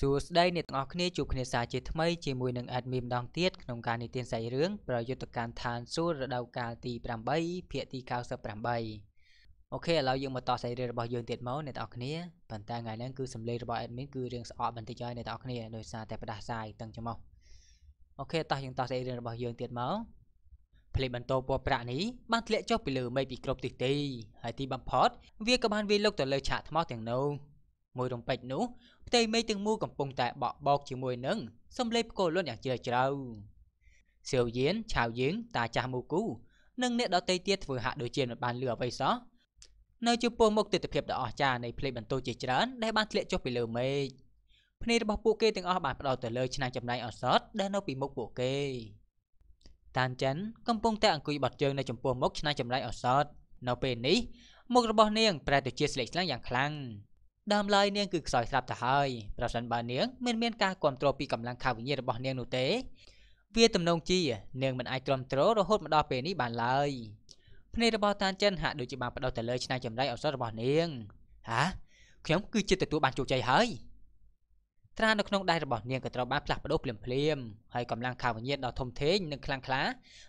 សួស្តីអ្នកទាំងអស់គ្នាជួបគ្នាសាជាថ្មីជាមួយនឹង admin ម្ដងទៀតក្នុងការនិទានសាច់រឿងប្រយុទ្ធកម្មឋានសួគ៌រដូវកាលទី8ភាគទី98អូខេឥឡូវយើងមកតសាច់រឿងរបស់យើងទៀតមកអ្នកទាំងអស់គ្នាប៉ុន្តែថ្ងៃនេះគឺសម្លេងរបស់ admin គឺរឿងស្អប់បន្តិចហើយអ្នកទាំងអស់គ្នាដោយសារតែផ្ដាសាយតឹងច្មោះអូខេតោះយើងតសាច់រឿងរបស់យើងទៀតមកផ្លេចបន្តពណ៌ប្រាក់នេះបានធ្លាក់ចុះពីលើមេឃពីគ្រប់ទិសទីហើយទីបំផុតវាក៏បានវាយលុកទៅលើឆាកថ្មទាំងនោះមួយរំពេចនោះផ្ទៃមេឃទាំងមូលកំពុងតែបក់បោកជាមួយនឹងសំលេងផ្គរលន់យ៉ាងជ្រាលជ្រៅសៀវយានឆាវយាងតាចាស់មូគូនិងអ្នកដតីទៀតធ្វើហាក់ដូចជាមិនបានលឺអ្វីសោះនៅចំពោះមុខទិដ្ឋភាពដ៏អស្ចារ្យនៃភ្លេចបន្ទោជាច្រើនដែលបានធ្លាក់ចុះពីលើមេឃភ្នែករបស់ពួកគេទាំងអស់បានផ្ដោតទៅលើឆ្នាំងចំណែងអសតដែលនៅពីមុខពួកគេតានចិនកំពុងតែអង្គុយបត់ជើងនៅចំពោះមុខឆ្នាំងចំណែងអសត នៅ ពេលនេះមុខរបស់នាងប្រែទៅជាស្លេកស្លាំងយ៉ាងខ្លាំងដើមឡើយនាងគឺខ្សោយស្លាប់ទៅហើយប្រសិនបើនាងមិនមានការគ្រប់គ្រងពីកម្លាំងខាវិញ្ញាណរបស់នាងនោះទេ វាទំនងជានាងមិនអាចគ្រប់គ្រងរហូតមកដល់ពេលនេះបានឡើយភ្នែករបស់តានចិនហាក់ដូចជាបានបដោះទៅលើឆ្នៃចម្រៃអសររបស់នាងហាខ្ញុំគឺជាទទួលបានជោគជ័យហើយត្រានៅក្នុងដៃរបស់នាងក៏ត្រូវបានផ្លាស់ប្ដូរភ្លាមៗហើយកម្លាំងខាវិញ្ញាណដ៏ធំធេងនិងខ្លាំងក្លា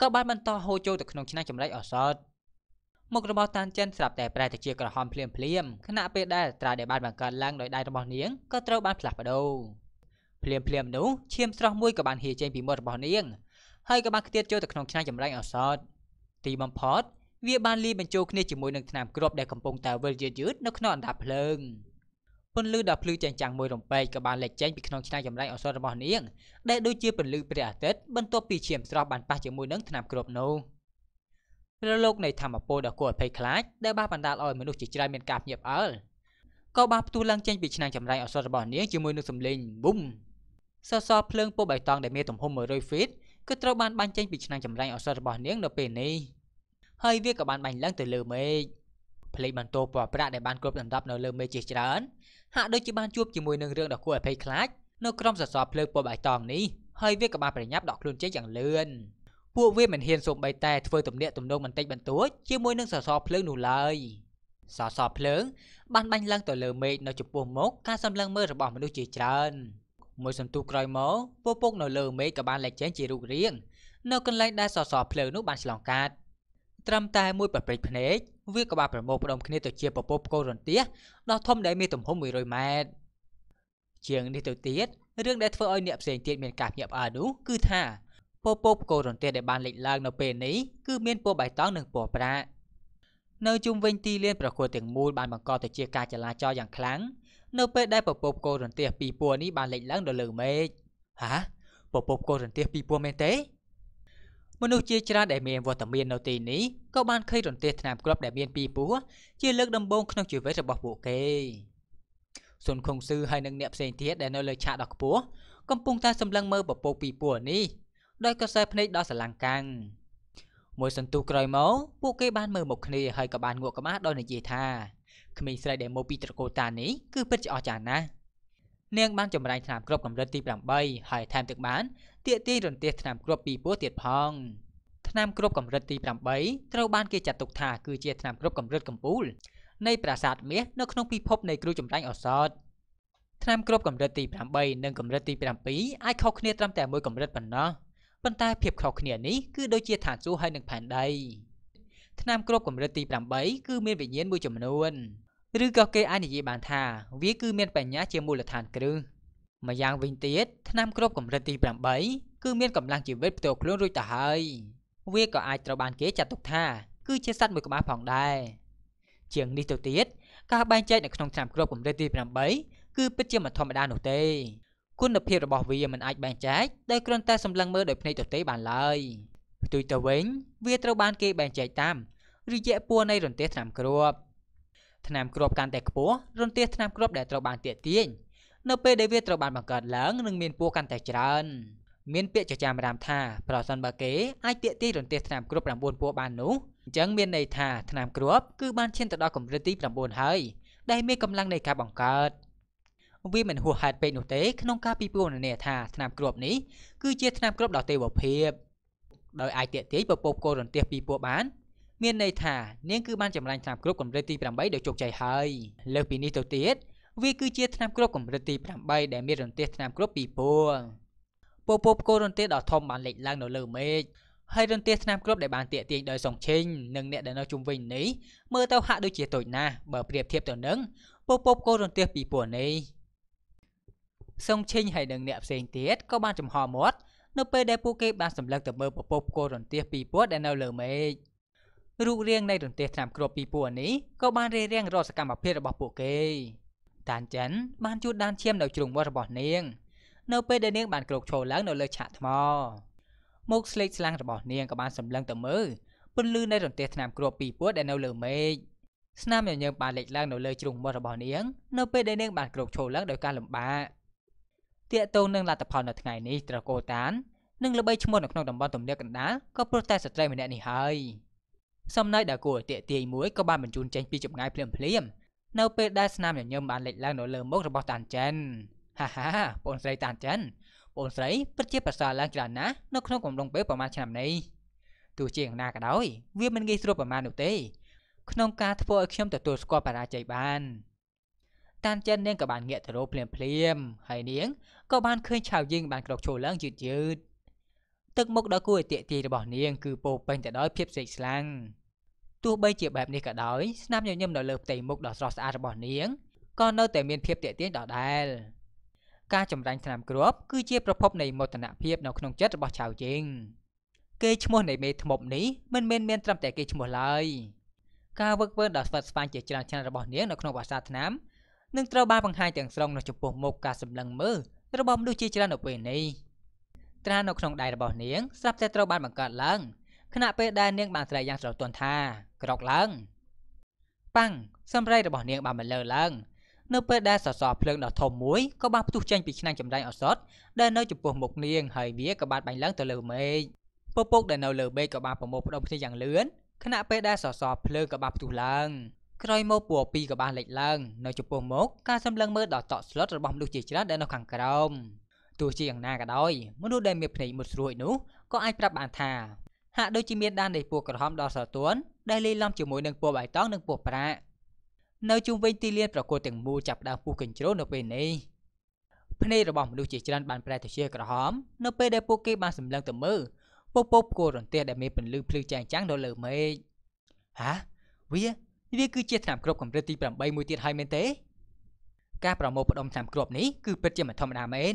ក៏បានបន្តហូរចូលទៅក្នុងឆ្នាំងចម្រៃអសត់មុខរបស់តានចិនស្រាប់តែប្រែទៅជាក្រហមភ្លាមភ្លាមខណៈពេលដែលត្រាដែលបានបង្កើតឡើងដោយដៃរបស់នាងក៏ត្រូវបានផ្លាស់ប្ដូរភ្លាមភ្លាមនោះឈាម ស្រស់មួយក៏បានហៀចេញពីមាត់របស់នាង ហើយក៏បានខ្ទាតចូលទៅក្នុងឆ្នាំចម្រាញ់អសតទីបំផុតវាបានលីបញ្ចូលគ្នាជាមួយនឹងថ្នាំគ្រាប់ដែលកំពុងតែវិលយឺតយឺតនៅក្នុងអណ្ដាតភ្លើងពន្លឺដ៏ភ្លឺចែងចាំងមួយរំពេចក៏បានលេចចេញពីក្នុងឆ្នាំចម្រាញ់អសតរបស់នាង ដែលដូចជាពន្លឺព្រះអាទិត្យបន្ទាប់ពីឈាមស្រស់បានប៉ះជាមួយនឹងថ្នាំគ្រាប់នោះ។នៅលោកនៃធម្មពលដ៏គួរឲ្យភ័យខ្លាចដែលបានបណ្ដាលឲ្យមនុស្សជាច្រើនមានការភ្ញាក់ផ្អើលក៏បានផ្ទុះឡើងចេញពីឆ្នាំងចម្រាញ់អសររបស់នាងជាមួយនឹងសំឡេងប៊ុំសសរភ្លើងពណ៌បៃតង ដែលមានទំហំ100ហ្វីតគឺត្រូវបានបាញ់ចេញពីឆ្នាំងចម្រាញ់អសររបស់នាងនៅពេលនេះហើយវាក៏បានបាញ់ឡើងទៅលើមេឃភ្លេចបន្ទោពណ៌ប្រាក់ដែលបានគ្របដណ្ដប់នៅលើមេឃជាច្រើនហាក់ដូចជាបានជួបជាមួយនឹងរឿងដ៏គួរឲ្យភ័យខ្លាចនៅក្រោមសសរភ្លើងពណ៌បៃតងនេះហើយវាក៏បានប្រញាប់ដកខ្លួនចេញយ៉ាងលឿន។ពួកវាមិនហ៊ានសូម្បីតែធ្វើទំនាក់ទំនងបន្តិចបន្តួចជាមួយនឹងសសរភ្លើងនោះឡើយសសរភ្លើងបានបាញ់ឡើងទៅលើមេឃនៅចំពោះមុខការសម្លឹងមើលរបស់មនុស្សជាច្រើន មួយសន្ទុះក្រោយមកពពុកនៅលើមេឃក៏បានលេចចេញជារូបរាងនៅកន្លែងដែលសសរភ្លើងនោះបានឆ្លងកាត់ត្រឹមតែមួយប្រព្រឹត្តភ្នែកវាក៏បានប្រមូលផ្ដុំគ្នាទៅជាពពុះផ្គររន្ទះដ៏ធំដែលមានទំហំ100ម៉ែត្រជាងនេះទៅទៀតរឿងដែលធ្វើឲ្យអ្នកផ្សេងទៀតមានការភ្ញាក់ផ្អើលនោះគឺថាពពកផ្គររន្ទះដែលបានលេចឡើងនៅពេលនេះគឺមានពណ៌បៃតងនិងពណ៌ប្រាក់នៅជុំវិញទីលានប្រកួតទាំងមូលបានបង្កទៅជាការចលាចលយ៉ាងខ្លាំងនៅពេលដែលពពកផ្គររន្ទះពីរពណ៌នេះបានលេចឡើងនៅលើមេឃហាពពកផ្គររន្ទះពីរពណ៌មែនទេមនុស្សជាច្រើនដែលមានវត្តមាននៅទីនេះក៏បានឃើញរន្ទះថ្នាំគ្រាប់ដែលមានពីរពោះជាលើក ដំបូងក្នុងជីវិតរបស់ពួកគេសុនខុងស៊ឺហើយនិងអ្នកផ្សេងទៀតដែលនៅលើឆាកដ៏ខ្ពស់កំពុងតែសម្លឹងមើលពពកពីរពោះនេះដោយកសែភ្នែកដល់សឡាំងកាំងមួយ សន្ទុះក្រោយមកពួកគេបានមើលមុខគ្នាហើយក៏បានងក់ក្បាលដោយនិយាយថាក្មេងស្រីដែលមកពីត្រកូលតានេះគឺពិតជាអស្ចារ្យណាស់នាងបានចម្រាញ់ថ្នាំគ្រាប់កម្រិតទី8ហើយថែមទាំងបានទាក់ទាញរន្ទះថ្នាំគ្រាប់ពីពោះទៀតផងថ្នាំគ្រាប់កម្រិតទី8ត្រូវបានគេចាត់ទុកថាគឺជាថ្នាំគ្រាប់កម្រិតកំពូលនៃប្រាសាទមាសនៅក្នុងពិភពនៃគ្រូចម្រាញ់អសតថ្នាំគ្រាប់កម្រិតទី8និងកម្រិតទី7អាចខុសគ្នាត្រឹមតែមួយកម្រិតប៉ុណ្ណោះ។ប៉ុន្តែភាពខុសគ្នានេះគឺដូចជាឋានសួគ៌ហើយនឹងផែនដីឆ្នាំគ្រប់កម្រិតទី8គឺ មានវិញ្ញាណមួយចំនួនឬក៏គេអាចនិយាយបានថាវាគឺមានបញ្ញាជាមូលដ្ឋានគ្រឹះម្យ៉ាងវិញទៀតឆ្នាំគ្រប់កម្រិតទី8គឺមានកម្លាំងជីវិតផ្ទាល់ខ្លួនរួចទៅហើយ វាក៏អាចត្រូវបានគេចាត់ទុកថាគឺជាសត្វមួយក្បាលផងដែរជាងនេះទៅទៀតការបែងចែកនៅក្នុងឆ្នាំគ្រប់កម្រិតទី8គឺពិតជាមិនធម្មតានោះទេគុណភាពរបស់វាមិនអាចបែងចែកដោយគ្រាន់តែសម្លឹងមើលដោយភ្នែកទទេបានឡើយផ្ទុយទៅវិញវាត្រូវបានគេបែងចែកតាមរយៈពួរនៃរន្ទះថ្នាំគ្រាប់ថ្នាំគ្រាប់កាន់តែខ្ពស់រន្ទះថ្នាំគ្រាប់ដែលត្រូវបានទាក់ទាញនៅពេលដែលវាត្រូវបានបង្កើតឡើងនឹងមានពួរកាន់តែច្រើនមានពាក្យចចាមរាមថាប្រសិនបើគេអាចទាក់ទាញរន្ទះថ្នាំគ្រាប់9ពួរបាននោះអញ្ចឹងមានន័យថាថ្នាំគ្រាប់គឺបានឈានទៅដល់កម្រិតទី9ហើយដែលមានកម្លាំងនៃការបង្កើត។វាមិនហួសហេតុពេកនោះទេក្នុងការពិពណ៌នាថាថ្នាំគ្រាប់នេះគឺជាថ្នាំគ្រាប់ដ៏ទេវភាព ដោយអាចតេទាញពពកកូនរន្ទះពីពួកបានមានន័យថានាងគឺបានចម្លាញ់ថ្នាំគ្រាប់កម្រិតទី8ដោយជោគជ័យហើយលើសពីនេះទៅទៀតវាគឺជាថ្នាំគ្រាប់កម្រិតទី8ដែលមានរន្ទះថ្នាំគ្រាប់ពីពួងពពកកូនរន្ទះដ៏ធំបានលេចឡើងនៅលើ មេឃហើយរន្ទះថ្នាំគ្រាប់ដែលបានតេទាញដោយសុងឆេងនិងអ្នកដែលនៅជុំវិញនេះមើលទៅហាក់ដូចជាតូចណាស់បើប្រៀបធៀបទៅនឹងពពកកូនរន្ទះពីពួងនេះសុងឈិញហើយនិងអ្នកផ្សេងទៀតក៏បានចំហមាត់នៅពេលដែលពួកគេបានសម្លឹងទៅមើលពពកគោរន្ទះពីរពួរដែលនៅលើមេឃរូបរាងនៃរន្ទះឆ្នាំគ្រាប់ពីរពួរនេះក៏បានរារាំងរាល់សកម្មភាពរបស់ពួកគេតានចិនបានជួដដានឈាមនៅជ្រុងមាត់របស់នាងនៅពេលដែលនាងបានក្រោកឈរឡើងនៅលើឆាកថ្មមុខស្លេកស្លាំងរបស់នាងក៏បានសម្លឹងទៅមើលពន្លឺនៃរន្ទះឆ្នាំគ្រាប់ពីរពួរដែលនៅលើមេឃស្នាមញញើមបានលេចឡើងនៅលើជ្រុងមាត់របស់នាងនៅពេលដែលនាងបានក្រោកឈរឡើងដោយការលំបាកទាក់ទងនឹងលទ្ធផលនៅថ្ងៃនេះត្រកូលតាននិងល្បីឈ្មោះនៅក្នុងតំបន់ទំនាបកណ្ដាលក៏ព្រោះតែស្ត្រីម្នាក់នេះហើយសំណើដែលគួរទាក់ទាញមួយក៏បានបញ្ជូនចេញពីចម្ងាយភ្លាមភ្លាមនៅពេលដែលស្នាមញញឹមបានលេចឡើងនៅលើមុខរបស់តានចិនហាហាបងស្រីតានចិនបងស្រីពិតជាប្រសើរឡើងច្រើនណាស់នៅក្នុងកំឡុងពេលប្រមាណឆ្នាំនេះទោះជាយ៉ាងណាក៏ដោយវាមិនងាយស្រួលប្រមាណនោះទេ ក្នុងការធ្វើឲ្យខ្ញុំទទួលស្គាល់បរាជ័យបាន។តានចិននាងក៏បានងាកទៅរកភ្លាមភ្លាមហើយនាងក៏បានឃើញឆាវយីងបានក្រោកឈរឡើងយឺតយឺតទឹកមុខដ៏គួរឲ្យទាក់ទាញរបស់នាងគឺពោពេញទៅដោយភាពស្លេកស្លាំងទោះបីជាបែបនេះក៏ដោយស្នាមញញឹមនៅលើផ្ទៃមុខដ៏ស្រស់ស្អាតរបស់នាងក៏នៅតែមានភាពទាក់ទាញដដែលការចម្រាញ់ថ្នាំគ្រាប់គឺជា ប្រភព នៃមោទនភាពនៅក្នុងចិត្តរបស់ឆាវយីងគេឈ្មោះនៃមេធ្មប់នេះមិនមែនមាន ត្រឹមតែគេឈ្មោះឡើយការវឹកវើដល់ស្វិតស្វាញជាច្រើនឆ្នាំរបស់នាងនៅក្នុងភាសាថ្នាំនឹងត្រូវបានបង្ហាញទាំងស្រុងនៅចំពោះមុខការសម្លឹងមើលរបស់មនុស្សជាច្រើននៅពេលនេះត្រានៅក្នុងដៃរបស់នាងស្រាប់តែត្រូវបានបង្កើតឡើងខណៈពេលដែលនាង បានស្រែកយ៉ាងស្រទន់ថាក្រោកឡើងប៉ាំងសម្រែករបស់នាងបានបន្លឺឡើងនៅពេលដែលសសរភ្លើងដ៏ធំមួយក៏បានផ្ទុះចេញពីឆ្នាំងចម្រាញ់អសតដែលនៅចំពោះមុខនាង ហើយវាក៏បានបាញ់ឡើងទៅលើមេឃពពុកដែលនៅលើមេឃក៏បានប្រមូលផ្ដុំគ្នាយ៉ាងលឿនខណៈពេលដែលសសរភ្លើងក៏បានផ្ទុះឡើងក្រោយមកពួកពីរក៏បានលេចឡើងនៅចំពោះមុខការសម្លឹងមើលដល់តក់ស្លុតរបស់មនុស្សជាច្រើនដែលនៅខាងក្រោមទោះជាយ៉ាងណាក៏ដោយមនុស្សដែលមានភ្នែកមុតស្រួយនោះក៏អាចប្រាប់បានថា ហាក់ដូចជាមានដាននៃពណ៌ក្រហមដល់ស្រទន់ដែលលាយឡំជាមួយនឹងពណ៌បៃតងនិងពណ៌ប្រាក់នៅជុំវិញទីលានប្រកួតទាំងមូលចាប់ផ្ដើមពុះកញ្ជ្រោលនៅពេលនេះភ្នែករបស់មនុស្សជាច្រើនបានប្រែទៅជាក្រហមនៅពេលដែលពួកគេបានសម្លឹងទៅមើលពពកគោរន្ទះដែលមានពន្លឺភ្លឺចែងចាំងនៅលើមេឃហាវាវាគឺជាថ្នាំគ្រាប់កម្រិតទី8មួយទៀតហើយមែនទេការប្រមូលផ្ដុំថ្នាំគ្រាប់នេះគឺពិតជាមិនធម្មតាមែន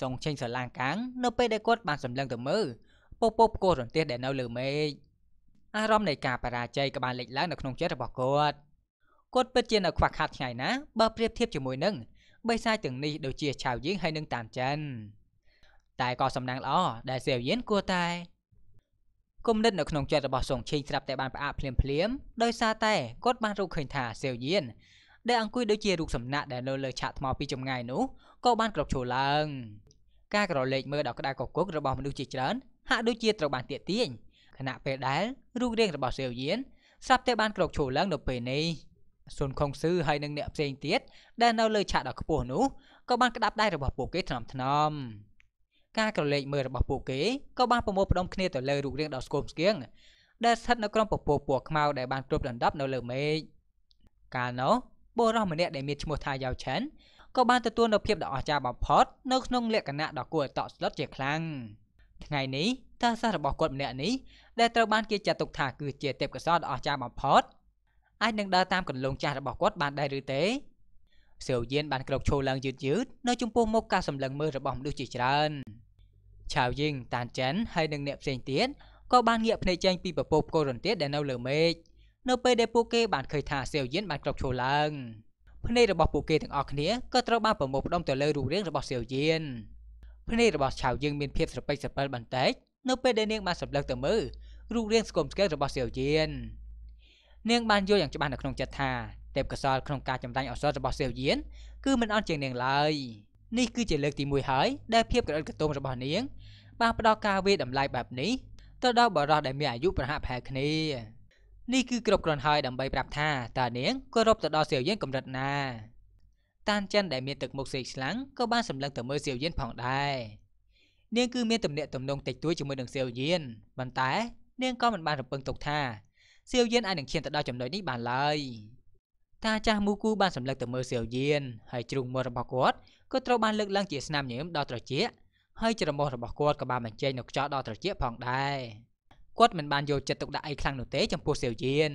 សុងឆេងស្រឡាងកាំងនៅពេលដែលគាត់បានសម្លឹងទៅមើលពោពោផ្គររន្ទះដែលនៅលើមេឃអារម្មណ៍នៃការបរាជ័យក៏បានលេចឡើងនៅក្នុងចិត្តរបស់គាត់គាត់ពិតជានៅខ្វះខាតថ្ងៃណាបើប្រៀបធៀបជាមួយនឹងបិសាចទាំងនេះដូចជាឆាវយៀងហើយនឹងតាមចិនតែក៏សំណាងល្អដែលសាវយៀនគួរតែគំនិតនៅក្នុងចិត្តរបស់សុងឈីងស្រាប់តែបានផ្អាកភ្លាមភ្លាមដោយសារតែគាត់បានរកឃើញថាសាវយៀនដែលអង្គុយដូចជារូបសំណាក់ដែលនៅលើឆាកថ្មពីចម្ងាយនោះក៏បានក្រោកឈរឡើងការក្រឡេកមើលដល់ក្តៅកគុករបស់មនុស្សជាច្រើនហាក់ដូចជាត្រូវបានទាក់ទាញខណៈពេលដែលរូបរាងរបស់សាវយៀនស្រាប់តែបានក្រោកឈរឡើងនៅពេលនេះសុនខុងស៊ឺហើយនិងអ្នកផ្សេងទៀតដែលនៅលើឆាកដ៏ខ្ពស់នោះក៏បានក្តាប់ដៃរបស់ពួកគេថ្នមថ្នមការក្រឡេកមើលរបស់ពួកគេក៏បានប្រមូលផ្ដុំគ្នាទៅលើរូបរាងដ៏ស្គមស្គៀងដែលស្ថិតនៅក្នុងពពកពណ៌ខ្មៅដែលបានគ្របដណ្ដប់នៅលើមេឃកាលនោះបុរសម្នាក់ដែលមានឈ្មោះថាយ៉ាវឆិនក៏បានទទួលនូវភាពដ៏អស្ចារ្យបំផុតនៅក្នុងលក្ខណៈដ៏គួរឲ្យតក់ស្លុតជាខ្លាំងថ្ងៃនេះតាសារបស់គាត់ម្នាក់នេះដែលត្រូវបានគេចាត់ទុកថា គឺជាទេពកោសល្យដ៏អស្ចារ្យបំផុតអាចនឹងដើរតាមគន្លងចាស់របស់គាត់បានដែរឬទេសៀវយានបានក្រោកឈរឡើងយឺតយឺតនៅចំពោះមុខការសម្លឹងមើលរបស់មនុស្សជាច្រើនឆាវយីងតានចិនហើយនិងអ្នកផ្សេងទៀតក៏បានងាកភ្នែកចេញពីប្រពន្ធកូរិនទៀតដែលនៅលើមេឃនៅពេលដែលពួកគេ បានឃើញថាសៀវយិនបានក្រោកឈរឡើងភ្នែករបស់ពួកគេទាំងអស់គ្នាក៏ត្រូវបានប្រមូលផ្ដុំទៅលើរូបរាងរបស់សៀវយិនភ្នែករបស់ឆាវយិងមានភាពស្រពេចស្រពិលបន្តិចនៅពេលដែលនាងបានសម្លឹងទៅមើលរូបរាងស្គមស្គែលរបស់សៀវយិននាងបានយល់យ៉ាងច្បាស់នៅក្នុងចិត្តថាទេពកោសលក្នុងការចម្រាញ់អសររបស់សៀវយិនគឺមិនអន់ជាងនាងឡើយ។នេះគឺជាលើកទី1ហើយដែលភាពក្រអិតក្រទុំរបស់នាង បានផ្ដល់ការវាយតម្លៃបែបនេះទៅដល់បរិសដែលមានអាយុប្រហាក់ប្រហែលគ្នានេះគឺគ្រប់គ្រាន់ហើយដើម្បីប្រាប់ថាតើនាងគោរពទៅដល់សៀវយានកម្រិតណាតានចិនដែលមានទឹកមុខសេកស្លាំងក៏បានសម្លឹងទៅមើលសៀវយានផងដែរនាងគឺមានទំនាក់ទំនងតិចតួចជាមួយនឹងសៀវយានប៉ុន្តែនាងក៏មិនបានរំពឹងទុកថាសៀវយានអាចនឹងឈានទៅដល់ចំណុចនេះបានឡើយ។តាចាស់មូគូបានសម្លឹងទៅមើលសៀវយានហើយជ្រូងមាត់របស់គាត់ក៏ត្រូវបានលើកឡើងជាស្នាមញញឹមដល់ត្រចៀកហើយច្រមុះរបស់គាត់ក៏បានបញ្ចេញនូវខ្យល់ដល់ត្រចៀកផងដែរគាត់មិនបានយកចិត្តទុកដាក់អីខ្លាំងនោះទេ ចំពោះសៀវយាន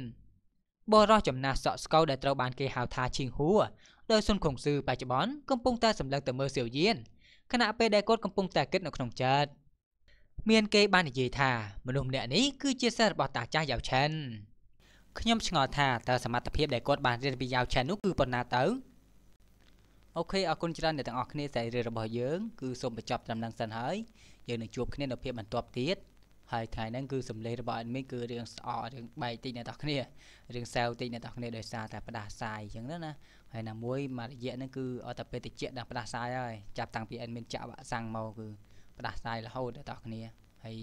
បរោះចំណាស់សក់ស្កូវដែលត្រូវបាន គេហៅថាឈីងហួរដោយសុនខុងស៊ឺបច្ចុប្បន្នកំពុងតែសម្លឹងទៅមើលសៀវយានខណៈពេលដែលគាត់កំពុងតែគិតនៅក្នុងចិត្តមានគេ បាននិយាយថាមនុស្សម្នាក់នេះគឺជាសិស្សរបស់តាចាស់យ៉ាវឆិនខ្ញុំឆ្ងល់ថាតើសមត្ថភាពដែលគាត់បានរៀនពីយ៉ាវឆាននោះគឺប៉ុណ្ណាទៅអូខេអរគុណច្រើនអ្នកទាំងអស់គ្នាសារីរបស់យើង គឺសូមបញ្ចប់ត្រឹមនឹងសិនហើយយើងនឹងជួបគ្នានៅភាពបន្ទាប់ទៀតហើយថ្ងៃហ្នឹងគឺសម្លេងរបស់ admin គឺរឿងស្អករឿងបែកតិចអ្នកនរគ្នារឿងសាវតិចអ្នកនរគ្នាដោយសារតែផ្ដាសាយអញ្ចឹងណាហើយណាមួយមួយរយៈហ្នឹងគឺអត់តែពេលតិចដល់ផ្ដាសាយហើយចាប់តាំងពី admin ចាក់វាក់សាំងមកគឺផ្ដាសាយរហូតអ្នកនរគ្នាហើយ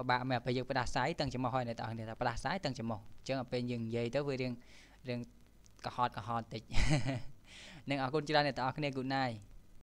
ពិបាកមែនពេលយើងផ្ដាសាយទាំងចំោះហើយអ្នកទាំងអស់គ្នាថាផ្ដាសាយទាំងចំោះអញ្ចឹងពេលយើងនិយាយទៅវារៀងរៀងកុហកកុហកតិចនឹងអរគុណច្រើនអ្នកទាំងអស់គ្នា good night